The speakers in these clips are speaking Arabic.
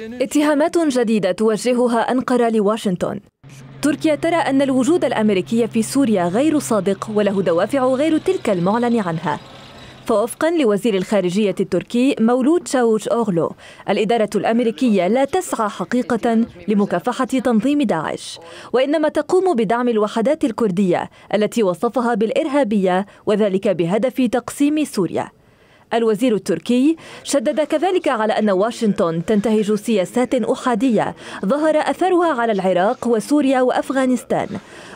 اتهامات جديدة توجهها أنقرة لواشنطن تركيا ترى أن الوجود الأمريكي في سوريا غير صادق وله دوافع غير تلك المعلن عنها فوفقا لوزير الخارجية التركي مولود شاوش أوغلو الإدارة الأمريكية لا تسعى حقيقة لمكافحة تنظيم داعش وإنما تقوم بدعم الوحدات الكردية التي وصفها بالإرهابية وذلك بهدف تقسيم سوريا الوزير التركي شدد كذلك على أن واشنطن تنتهج سياسات أحادية ظهر أثرها على العراق وسوريا وأفغانستان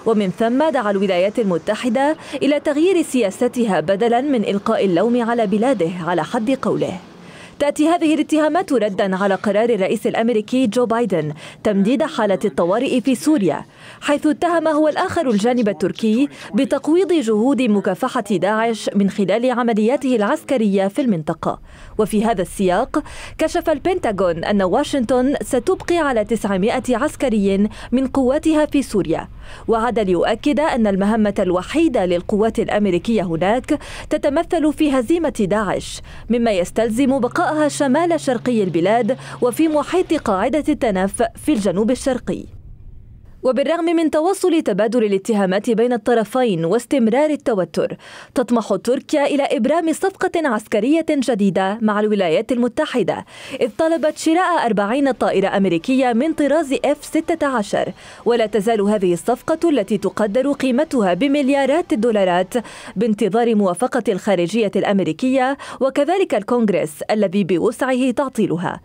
ومن ثم دعا الولايات المتحدة إلى تغيير سياستها بدلا من إلقاء اللوم على بلاده على حد قوله تأتي هذه الاتهامات ردا على قرار الرئيس الأمريكي جو بايدن تمديد حالة الطوارئ في سوريا حيث اتهم هو الآخر الجانب التركي بتقويض جهود مكافحة داعش من خلال عملياته العسكرية في المنطقة وفي هذا السياق كشف البنتاغون أن واشنطن ستبقي على 900 عسكري من قواتها في سوريا وعاد ليؤكد أن المهمة الوحيدة للقوات الأمريكية هناك تتمثل في هزيمة داعش مما يستلزم بقائها شمال شرقي البلاد وفي محيط قاعدة التنف في الجنوب الشرقي وبالرغم من توصل تبادل الاتهامات بين الطرفين واستمرار التوتر تطمح تركيا إلى إبرام صفقة عسكرية جديدة مع الولايات المتحدة إذ طلبت شراء 40 طائرة أمريكية من طراز F-16 ولا تزال هذه الصفقة التي تقدر قيمتها بمليارات الدولارات بانتظار موافقة الخارجية الأمريكية وكذلك الكونغرس الذي بوسعه تعطيلها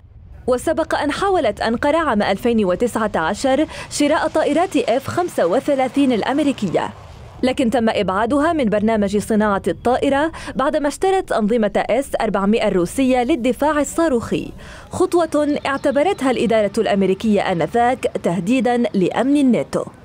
وسبق أن حاولت أنقرة عام 2019 شراء طائرات اف 35 الأمريكية لكن تم إبعادها من برنامج صناعة الطائرة بعدما اشترت أنظمة اس 400 الروسية للدفاع الصاروخي خطوة اعتبرتها الإدارة الأمريكية آنذاك تهديدا لأمن الناتو